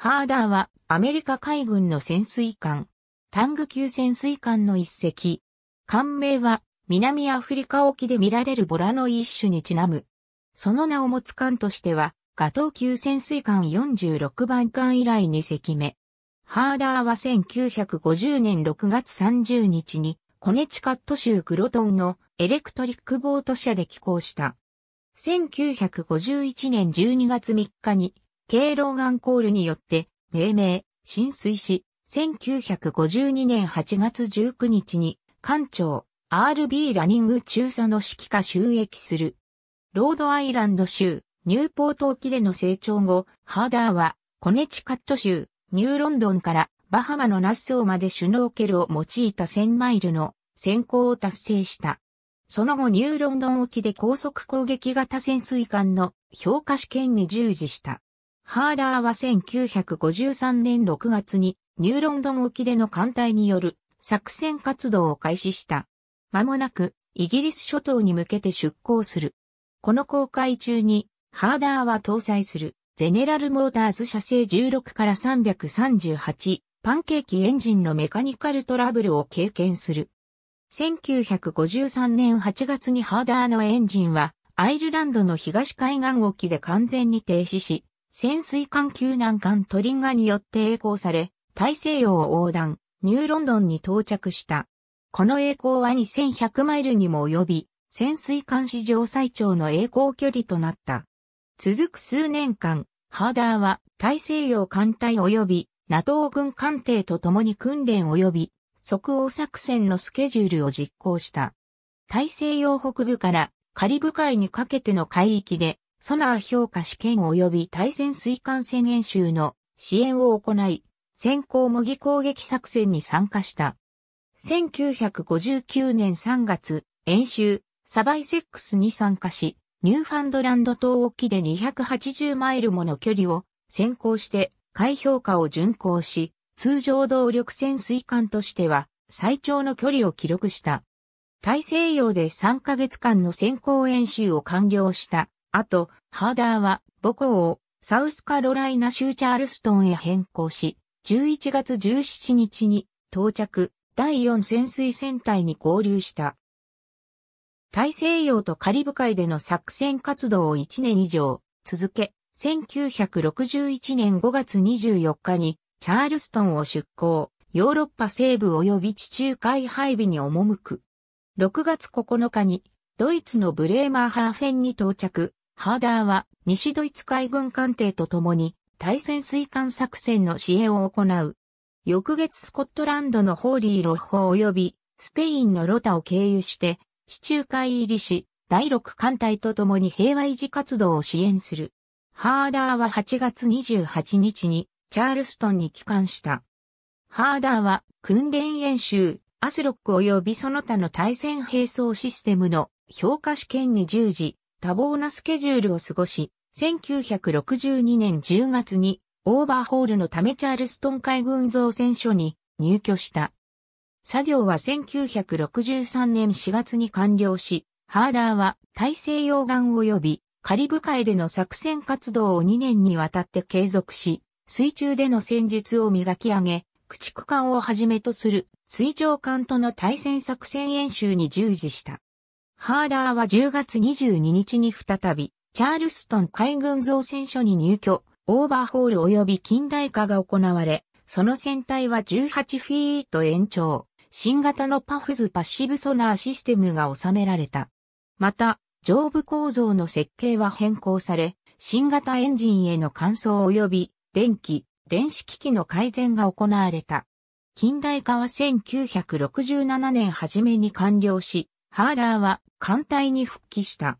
ハーダーはアメリカ海軍の潜水艦、タング級潜水艦の一隻。艦名は南アフリカ沖で見られるボラの一種にちなむ。その名を持つ艦としては、ガトー級潜水艦46番艦以来2隻目。ハーダーは1950年6月30日に、コネチカット州クロトンのエレクトリックボート社で寄港した。1951年12月3日に経老眼コールによって命名、浸水し、1952年8月19日に、艦長、RB ラニング中佐の指揮下収益する。ロードアイランド州、ニューポート沖での成長後、ハーダーは、コネチカット州、ニューロンドンからバハマのナッソーまでシュノーケルを用いた1000マイルの先行を達成した。その後ニューロンドン沖で高速攻撃型潜水艦の評価試験に従事した。ハーダーは1953年6月にニューロンドン沖での艦隊による作戦活動を開始した。間もなくイギリス諸島に向けて出港する。この航海中にハーダーは搭載するゼネラルモーターズ社製16から338パンケーキエンジンのメカニカルトラブルを経験する。1953年8月にハーダーのエンジンはアイルランドの東海岸沖で完全に停止し、潜水艦救難艦トリンガによって栄光され、大西洋を横断、ニューロンドンに到着した。この栄光は2100マイルにも及び、潜水艦史上最長の栄光距離となった。続く数年間、ハーダーは大西洋艦隊及び NATO 軍艦艇と共に訓練及び即応作戦のスケジュールを実行した。大西洋北部からカリブ海にかけての海域でソナー評価試験及び対潜水艦戦演習の支援を行い、先行模擬攻撃作戦に参加した。1959年3月、演習、サバイセックスに参加し、ニューファンドランド島沖で280マイルもの距離を先行して海評価を巡航し、通常動力潜水艦としては最長の距離を記録した。大西洋で3ヶ月間の先行演習を完了したあと、ハーダーは母校をサウスカロライナ州チャールストンへ変更し、11月17日に到着、第4潜水戦隊に合流した。大西洋とカリブ海での作戦活動を1年以上続け、1961年5月24日にチャールストンを出港、ヨーロッパ西部及び地中海配備に赴く。6月9日にドイツのブレーマーハーフェンに到着、ハーダーは西ドイツ海軍艦艇と共に対潜水艦作戦の支援を行う。翌月スコットランドのホーリーロッホ及びスペインのロタを経由して地中海入りし、第6艦隊と共に平和維持活動を支援する。ハーダーは8月28日にチャールストンに帰還した。ハーダーは訓練演習、アスロック及びその他の対戦兵装システムの評価試験に従事、多忙なスケジュールを過ごし、1962年10月にオーバーホールのためチャールストン海軍造船所に入居した。作業は1963年4月に完了し、ハーダーは大西洋岸及びカリブ海での作戦活動を2年にわたって継続し、水中での戦術を磨き上げ、駆逐艦をはじめとする水上艦との対戦作戦演習に従事した。ハーダーは10月22日に再び、チャールストン海軍造船所に入居、オーバーホール及び近代化が行われ、その船体は18フィート延長、新型のパフズパッシブソナーシステムが収められた。また、上部構造の設計は変更され、新型エンジンへの換装及び電気、電子機器の改善が行われた。近代化は1967年初めに完了し、ハーダーは艦隊に復帰した。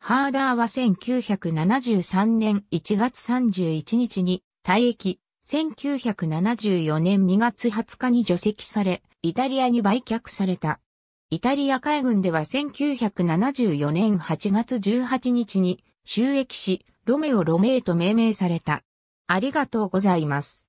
ハーダーは1973年1月31日に退役、1974年2月20日に除籍され、イタリアに売却された。イタリア海軍では1974年8月18日に収益し、ロメオ・ロメイと命名された。ありがとうございます。